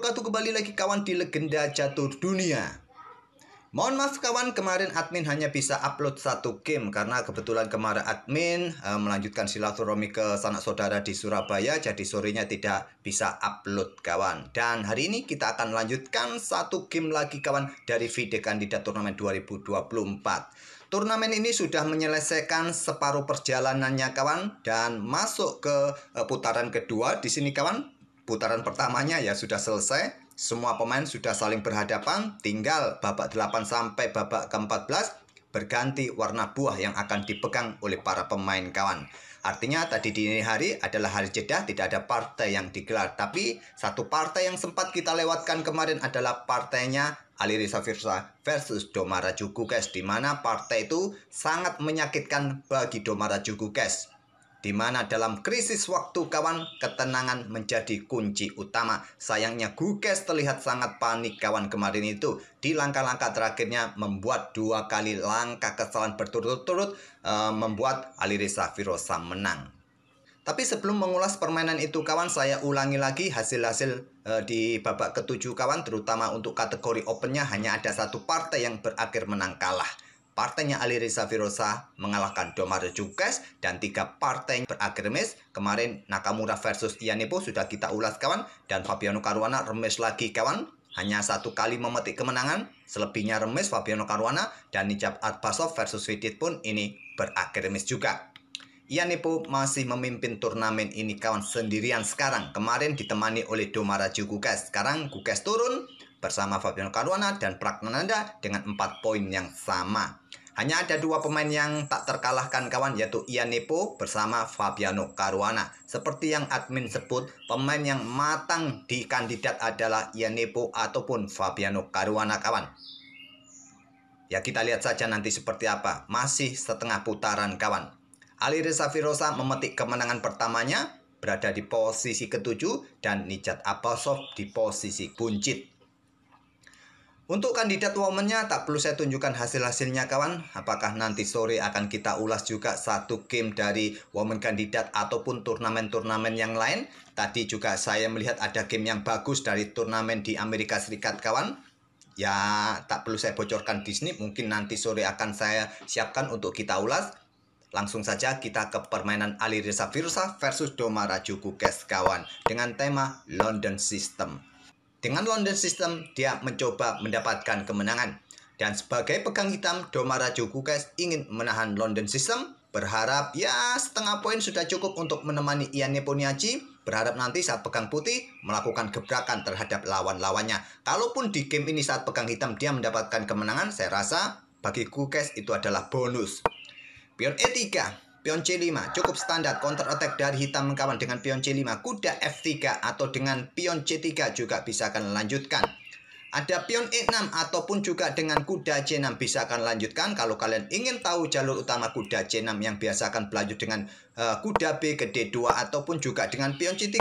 wabarakatuh Kembali lagi kawan di Legenda Jatuh Dunia Mohon maaf kawan, kemarin admin hanya bisa upload satu game karena kebetulan kemarin admin e, melanjutkan silaturahmi ke sanak saudara di Surabaya jadi sorenya tidak bisa upload kawan. Dan hari ini kita akan lanjutkan satu game lagi kawan dari video Kandidat Turnamen 2024. Turnamen ini sudah menyelesaikan separuh perjalanannya kawan dan masuk ke eh, putaran kedua di sini kawan putaran pertamanya ya sudah selesai. Semua pemain sudah saling berhadapan, tinggal babak 8 sampai babak ke-14 berganti warna buah yang akan dipegang oleh para pemain kawan. Artinya tadi dini hari adalah hari jeda, tidak ada partai yang digelar. Tapi satu partai yang sempat kita lewatkan kemarin adalah partainya Risa Firsa versus Domara Jugukes, di mana partai itu sangat menyakitkan bagi Domara Jugukes di mana dalam krisis waktu kawan, ketenangan menjadi kunci utama. Sayangnya Gukes terlihat sangat panik kawan kemarin itu. Di langkah-langkah terakhirnya membuat dua kali langkah kesalahan berturut-turut e, membuat Alirisa Firosa menang. Tapi sebelum mengulas permainan itu kawan, saya ulangi lagi hasil-hasil e, di babak ketujuh kawan, terutama untuk kategori opennya hanya ada satu partai yang berakhir menang kalah partainya Ali Reza Virosa mengalahkan Domario Jukes dan tiga partai beragremis. Kemarin Nakamura versus Ianipo sudah kita ulas kawan dan Fabiano Caruana remis lagi kawan. Hanya satu kali memetik kemenangan, selebihnya remis Fabiano Caruana dan Nijab Arbasov versus Vidit pun ini beragremis juga. Ianipo masih memimpin turnamen ini kawan sendirian sekarang. Kemarin ditemani oleh Domaraju Jukes. Sekarang Gukes turun bersama Fabiano Caruana dan Pragnananda dengan 4 poin yang sama. Hanya ada dua pemain yang tak terkalahkan kawan yaitu Ian Nepo bersama Fabiano Caruana. Seperti yang admin sebut, pemain yang matang di kandidat adalah Ian Nepo ataupun Fabiano Caruana kawan. Ya kita lihat saja nanti seperti apa. Masih setengah putaran kawan. Ali Reza Firosa memetik kemenangan pertamanya berada di posisi ketujuh dan Nijat Abbasov di posisi buncit. Untuk kandidat womannya tak perlu saya tunjukkan hasil-hasilnya kawan Apakah nanti sore akan kita ulas juga satu game dari woman kandidat ataupun turnamen-turnamen yang lain Tadi juga saya melihat ada game yang bagus dari turnamen di Amerika Serikat kawan Ya tak perlu saya bocorkan di sini mungkin nanti sore akan saya siapkan untuk kita ulas Langsung saja kita ke permainan Ali Reza Virsa versus Doma Rajuku Kes kawan dengan tema London System dengan London System, dia mencoba mendapatkan kemenangan. Dan sebagai pegang hitam, Domara Jokukes ingin menahan London System, berharap ya setengah poin sudah cukup untuk menemani Ian Neponiachi, berharap nanti saat pegang putih melakukan gebrakan terhadap lawan-lawannya. Kalaupun di game ini saat pegang hitam dia mendapatkan kemenangan, saya rasa bagi Kukes itu adalah bonus. Pion E3 Pion C5 cukup standar counter attack dari hitam mengkawan dengan pion C5 kuda F3 atau dengan pion C3 juga bisa akan lanjutkan ada pion E6 ataupun juga dengan kuda C6 bisa akan lanjutkan kalau kalian ingin tahu jalur utama kuda C6 yang biasa akan berlanjut dengan uh, kuda B ke D2 ataupun juga dengan pion C3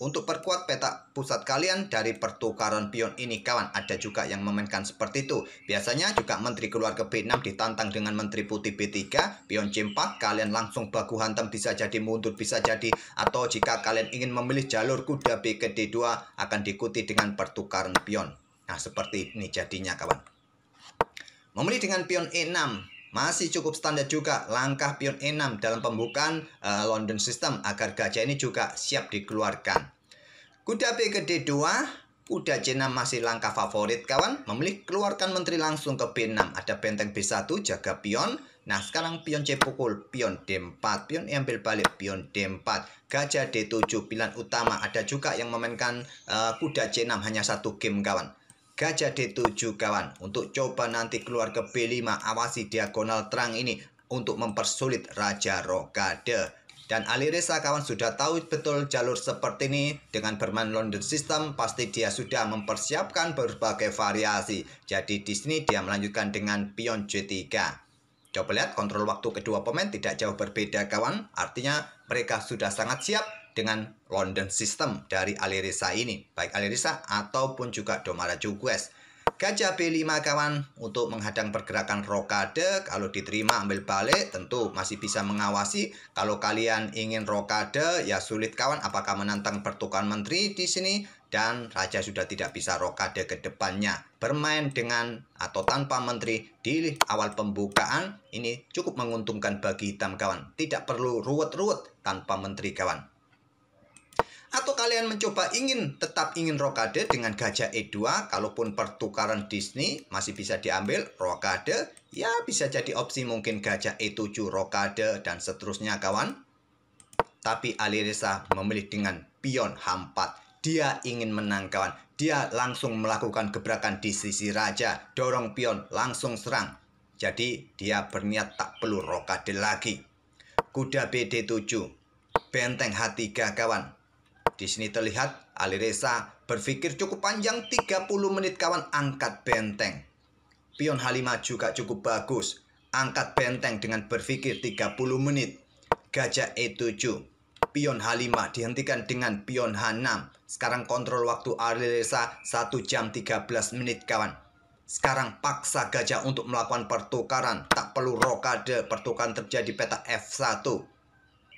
untuk perkuat peta pusat kalian dari pertukaran pion ini kawan ada juga yang memainkan seperti itu biasanya juga menteri keluarga B6 ditantang dengan menteri putih B3 pion C4 kalian langsung baku hantam bisa jadi mundur bisa jadi atau jika kalian ingin memilih jalur kuda B ke D2 akan diikuti dengan pertukaran pion Nah, seperti ini jadinya kawan. Memilih dengan pion E6 masih cukup standar juga langkah pion E6 dalam pembukaan uh, London System agar gajah ini juga siap dikeluarkan. Kuda B ke D2, kuda C6 masih langkah favorit kawan. Memilih keluarkan menteri langsung ke B6. Ada benteng B1 jaga pion. Nah sekarang pion C pukul, pion D4, pion E ambil balik, pion D4, gajah D7, pilihan utama. Ada juga yang memainkan uh, kuda C6 hanya satu game kawan. Gajah D7 kawan Untuk coba nanti keluar ke B5 Awasi diagonal terang ini Untuk mempersulit Raja Rokade dan Alireza kawan sudah tahu betul jalur seperti ini dengan bermain London System pasti dia sudah mempersiapkan berbagai variasi. Jadi di sini dia melanjutkan dengan pion C3. Coba lihat kontrol waktu kedua pemain tidak jauh berbeda kawan. Artinya mereka sudah sangat siap dengan London System dari Alirisa ini, baik Alirisa ataupun juga Domara Jugues. Gajah B5 kawan untuk menghadang pergerakan rokade kalau diterima ambil balik tentu masih bisa mengawasi kalau kalian ingin rokade ya sulit kawan apakah menantang pertukaran menteri di sini dan raja sudah tidak bisa rokade ke depannya bermain dengan atau tanpa menteri di awal pembukaan ini cukup menguntungkan bagi hitam kawan tidak perlu ruwet-ruwet tanpa menteri kawan atau kalian mencoba ingin tetap ingin rokade dengan gajah E2 kalaupun pertukaran Disney masih bisa diambil rokade ya bisa jadi opsi mungkin gajah E7 rokade dan seterusnya kawan tapi Alireza memilih dengan pion H4 dia ingin menang kawan dia langsung melakukan gebrakan di sisi raja dorong pion langsung serang jadi dia berniat tak perlu rokade lagi kuda BD7 benteng H3 kawan di sini terlihat Ali Reza berpikir cukup panjang 30 menit kawan angkat benteng. Pion Halimah juga cukup bagus. Angkat benteng dengan berpikir 30 menit. Gajah E7. Pion H5 dihentikan dengan pion H6. Sekarang kontrol waktu Ali Reza 1 jam 13 menit kawan. Sekarang paksa gajah untuk melakukan pertukaran. Tak perlu rokade, pertukaran terjadi peta F1.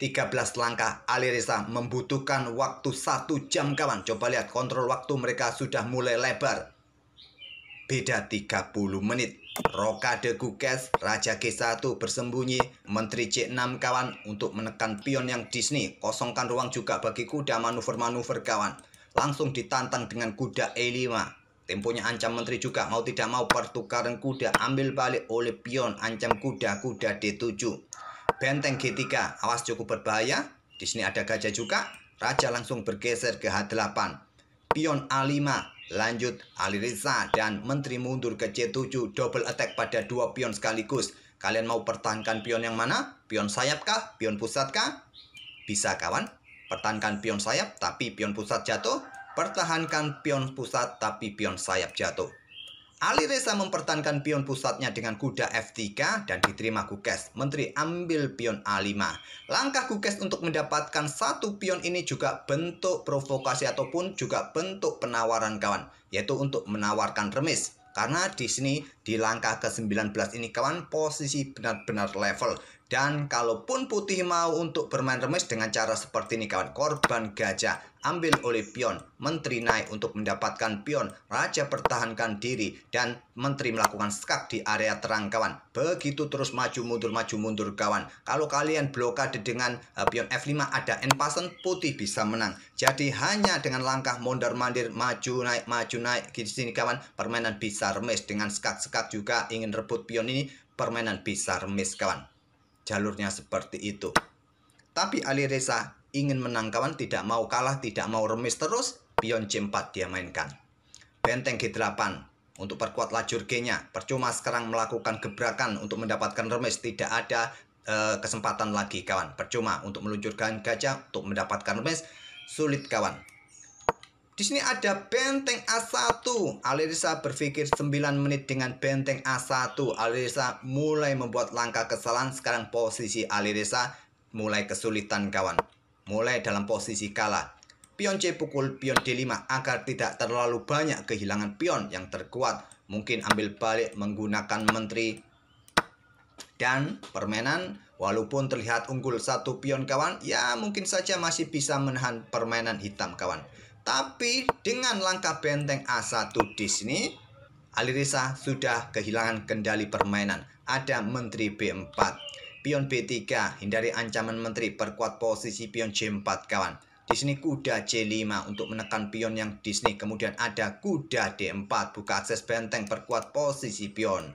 13 langkah Alirisa membutuhkan waktu satu jam kawan. Coba lihat kontrol waktu mereka sudah mulai lebar. Beda 30 menit. Rokade Gukes, Raja G1 bersembunyi, Menteri C6 kawan untuk menekan pion yang Disney. Kosongkan ruang juga bagi kuda manuver-manuver kawan. Langsung ditantang dengan kuda E5. Temponya ancam Menteri juga mau tidak mau pertukaran kuda ambil balik oleh pion ancam kuda-kuda D7 benteng G3. Awas cukup berbahaya. Di sini ada gajah juga. Raja langsung bergeser ke H8. Pion A5. Lanjut Alirisa dan Menteri mundur ke C7. Double attack pada dua pion sekaligus. Kalian mau pertahankan pion yang mana? Pion sayap kah? Pion pusat kah? Bisa kawan. Pertahankan pion sayap tapi pion pusat jatuh. Pertahankan pion pusat tapi pion sayap jatuh. Ali Reza mempertahankan pion pusatnya dengan kuda F3 dan diterima Gukes. Menteri ambil pion A5. Langkah Gukes untuk mendapatkan satu pion ini juga bentuk provokasi ataupun juga bentuk penawaran kawan, yaitu untuk menawarkan remis. Karena di sini di langkah ke-19 ini kawan posisi benar-benar level dan kalaupun putih mau untuk bermain remis dengan cara seperti ini kawan Korban gajah ambil oleh pion Menteri naik untuk mendapatkan pion Raja pertahankan diri Dan menteri melakukan skak di area terang kawan Begitu terus maju mundur maju mundur kawan Kalau kalian blokade dengan uh, pion F5 ada enpasen putih bisa menang Jadi hanya dengan langkah mondar mandir maju naik maju naik di sini kawan Permainan bisa remis dengan skak-skak juga ingin rebut pion ini Permainan bisa remis kawan jalurnya seperti itu. Tapi Ali Reza ingin menang kawan tidak mau kalah, tidak mau remis terus, pion C4 dia mainkan. Benteng G8 untuk perkuat lajur G-nya. Percuma sekarang melakukan gebrakan untuk mendapatkan remis, tidak ada e, kesempatan lagi kawan. Percuma untuk meluncurkan gajah untuk mendapatkan remis, sulit kawan. Di sini ada benteng A1. Alirisa berpikir 9 menit dengan benteng A1. Alirisa mulai membuat langkah kesalahan. Sekarang posisi Alirisa mulai kesulitan kawan. Mulai dalam posisi kalah. Pion C pukul pion D5 agar tidak terlalu banyak kehilangan pion yang terkuat. Mungkin ambil balik menggunakan menteri dan permainan Walaupun terlihat unggul satu pion kawan, ya mungkin saja masih bisa menahan permainan hitam kawan. Tapi dengan langkah benteng A1 di sini, Alirisa sudah kehilangan kendali permainan. Ada menteri B4, pion B3, hindari ancaman menteri, perkuat posisi pion C4 kawan. Di sini kuda C5 untuk menekan pion yang di sini. Kemudian ada kuda D4, buka akses benteng, perkuat posisi pion.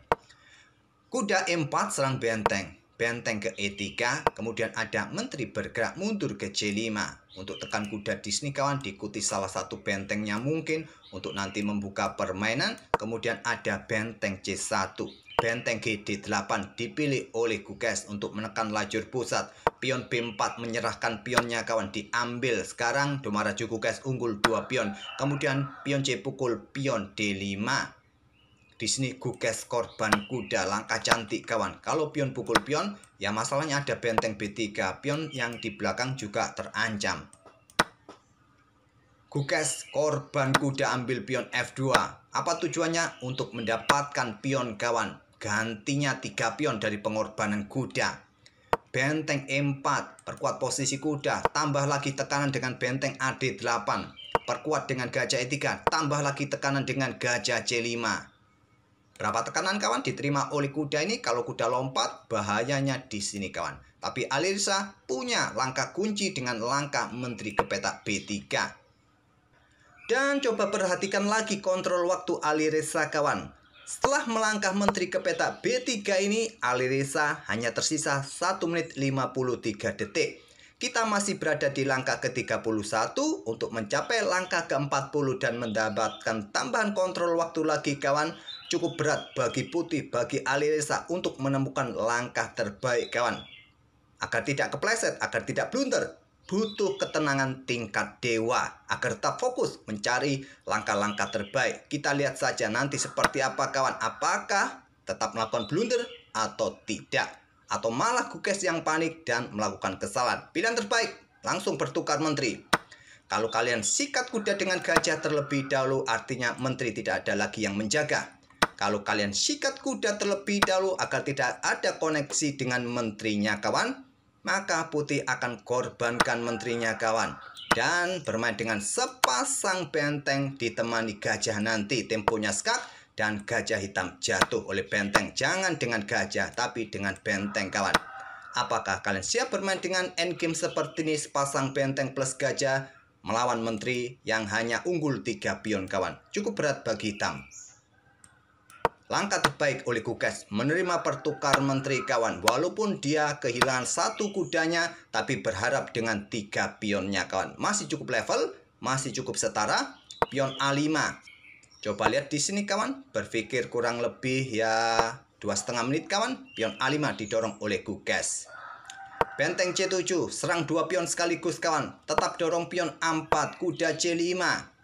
Kuda E4 serang benteng benteng ke E3, kemudian ada menteri bergerak mundur ke c 5 Untuk tekan kuda Disney kawan diikuti salah satu bentengnya mungkin untuk nanti membuka permainan, kemudian ada benteng C1. Benteng GD8 dipilih oleh Gukes untuk menekan lajur pusat. Pion B4 menyerahkan pionnya kawan diambil. Sekarang Domaraju Gukes unggul 2 pion. Kemudian pion C pukul pion D5. Di sini guges korban kuda langkah cantik kawan. Kalau pion pukul pion, ya masalahnya ada benteng B3. Pion yang di belakang juga terancam. Guges korban kuda ambil pion F2. Apa tujuannya? Untuk mendapatkan pion kawan. Gantinya tiga pion dari pengorbanan kuda. Benteng E4, perkuat posisi kuda. Tambah lagi tekanan dengan benteng AD8. Perkuat dengan gajah E3, tambah lagi tekanan dengan gajah C5 Berapa tekanan kawan diterima oleh kuda ini? Kalau kuda lompat, bahayanya di sini kawan. Tapi Alirsa punya langkah kunci dengan langkah menteri ke petak B3. Dan coba perhatikan lagi kontrol waktu Alirsa kawan. Setelah melangkah menteri ke petak B3 ini, Alirsa hanya tersisa 1 menit 53 detik. Kita masih berada di langkah ke-31 untuk mencapai langkah ke-40 dan mendapatkan tambahan kontrol waktu lagi kawan cukup berat bagi Putih, bagi Alireza untuk menemukan langkah terbaik kawan. Agar tidak kepleset, agar tidak blunder, butuh ketenangan tingkat dewa agar tetap fokus mencari langkah-langkah terbaik. Kita lihat saja nanti seperti apa kawan, apakah tetap melakukan blunder atau tidak. Atau malah Gukes yang panik dan melakukan kesalahan. Pilihan terbaik, langsung bertukar menteri. Kalau kalian sikat kuda dengan gajah terlebih dahulu, artinya menteri tidak ada lagi yang menjaga kalau kalian sikat kuda terlebih dahulu agar tidak ada koneksi dengan menterinya kawan, maka putih akan korbankan menterinya kawan dan bermain dengan sepasang benteng ditemani gajah nanti temponya skak dan gajah hitam jatuh oleh benteng jangan dengan gajah tapi dengan benteng kawan apakah kalian siap bermain dengan endgame seperti ini sepasang benteng plus gajah melawan menteri yang hanya unggul 3 pion kawan cukup berat bagi hitam Langkah terbaik oleh Gukes menerima pertukar menteri kawan walaupun dia kehilangan satu kudanya tapi berharap dengan tiga pionnya kawan. Masih cukup level, masih cukup setara. Pion A5. Coba lihat di sini kawan, berpikir kurang lebih ya dua setengah menit kawan. Pion A5 didorong oleh Gukes. Benteng C7 serang dua pion sekaligus kawan. Tetap dorong pion A4, kuda C5.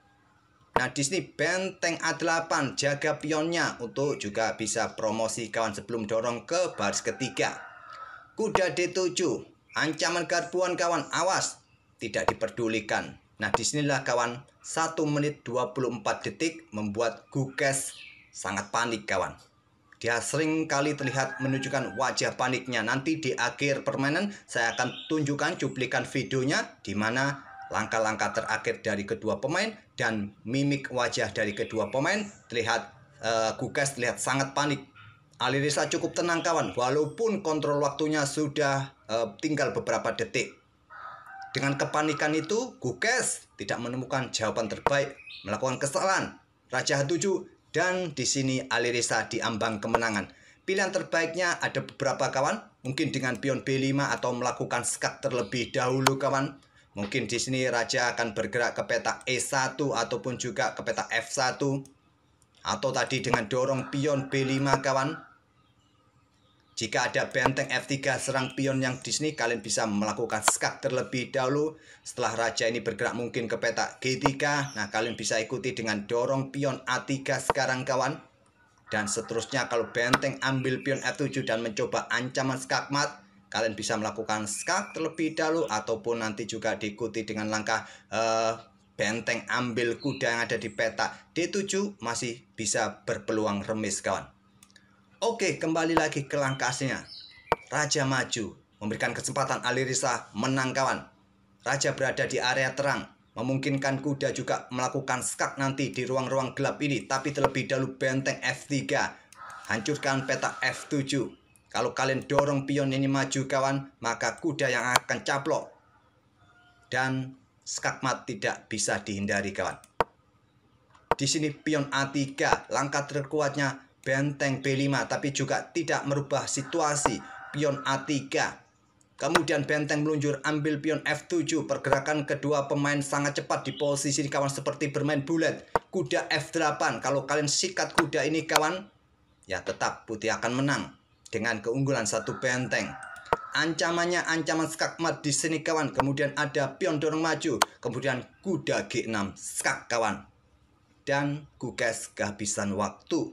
Nah di sini benteng A8 jaga pionnya untuk juga bisa promosi kawan sebelum dorong ke baris ketiga. Kuda D7 ancaman garpuan kawan awas tidak diperdulikan. Nah disinilah kawan 1 menit 24 detik membuat Gukes sangat panik kawan. Dia sering kali terlihat menunjukkan wajah paniknya. Nanti di akhir permainan saya akan tunjukkan cuplikan videonya di mana langkah-langkah terakhir dari kedua pemain dan mimik wajah dari kedua pemain terlihat uh, eh, Gukes terlihat sangat panik. Alirisa cukup tenang kawan walaupun kontrol waktunya sudah uh, tinggal beberapa detik. Dengan kepanikan itu Gukes tidak menemukan jawaban terbaik, melakukan kesalahan. Raja H7 dan di sini Alirisa diambang kemenangan. Pilihan terbaiknya ada beberapa kawan, mungkin dengan pion B5 atau melakukan skat terlebih dahulu kawan Mungkin di sini raja akan bergerak ke petak E1 ataupun juga ke petak F1 atau tadi dengan dorong pion B5 kawan. Jika ada benteng F3 serang pion yang di sini kalian bisa melakukan skak terlebih dahulu. Setelah raja ini bergerak mungkin ke petak G3, nah kalian bisa ikuti dengan dorong pion A3 sekarang kawan. Dan seterusnya kalau benteng ambil pion F7 dan mencoba ancaman skakmat, kalian bisa melakukan skak terlebih dahulu ataupun nanti juga diikuti dengan langkah uh, benteng ambil kuda yang ada di peta D7 masih bisa berpeluang remis kawan. Oke, kembali lagi ke langkahnya Raja maju, memberikan kesempatan Alirisa menang kawan. Raja berada di area terang, memungkinkan kuda juga melakukan skak nanti di ruang-ruang gelap ini, tapi terlebih dahulu benteng F3. Hancurkan peta F7. Kalau kalian dorong pion ini maju kawan, maka kuda yang akan caplok. Dan skakmat tidak bisa dihindari kawan. Di sini pion A3, langkah terkuatnya benteng B5, tapi juga tidak merubah situasi pion A3. Kemudian benteng meluncur ambil pion F7, pergerakan kedua pemain sangat cepat di posisi kawan seperti bermain bulat. Kuda F8, kalau kalian sikat kuda ini kawan, ya tetap putih akan menang dengan keunggulan satu benteng. Ancamannya ancaman skakmat di sini kawan. Kemudian ada pion dorong maju. Kemudian kuda G6 skak kawan. Dan kukes kehabisan waktu.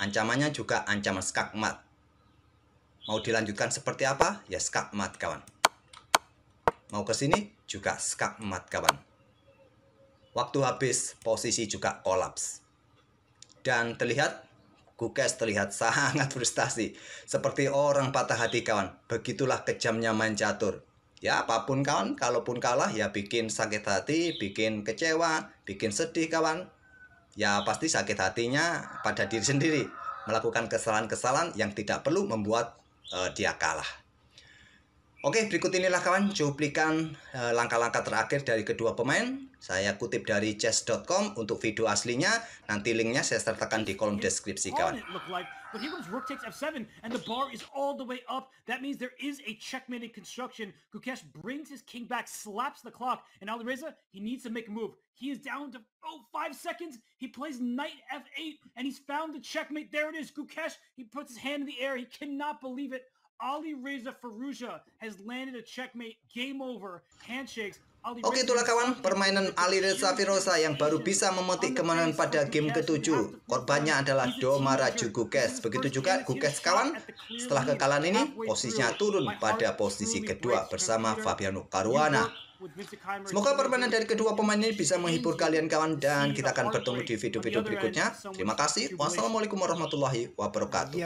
Ancamannya juga ancaman skakmat. Mau dilanjutkan seperti apa? Ya skakmat kawan. Mau ke sini juga skakmat kawan. Waktu habis, posisi juga kolaps. Dan terlihat Gukes terlihat sangat frustasi, seperti orang patah hati kawan. Begitulah kejamnya main catur. Ya apapun kawan, kalaupun kalah ya bikin sakit hati, bikin kecewa, bikin sedih kawan. Ya pasti sakit hatinya pada diri sendiri melakukan kesalahan-kesalahan yang tidak perlu membuat uh, dia kalah. Oke, berikut inilah kawan cuplikan eh, langkah-langkah terakhir dari kedua pemain. Saya kutip dari chess.com untuk video aslinya. Nanti linknya saya sertakan di kolom deskripsi kawan. But here comes rook takes f7, and the bar is all the way up. That means there is a checkmate in construction. Gukesh brings his king back, slaps the clock, and Alireza, he needs to make a move. He is down to, oh, five seconds. He plays knight f8, and he's found the checkmate. There it is, Gukesh. He puts his hand in the air. He cannot believe it. Ali Reza Faruja has landed a checkmate game over handshakes Oke itulah kawan, permainan Ali Reza Firosa yang baru bisa memetik kemenangan pada game ke-7. Korbannya adalah Domara Jugukes. Begitu juga Gukes kawan, setelah kekalahan ini posisinya turun pada posisi kedua bersama Fabiano Caruana. Semoga permainan dari kedua pemain ini bisa menghibur kalian kawan dan kita akan bertemu di video-video berikutnya. Terima kasih. Wassalamualaikum warahmatullahi wabarakatuh.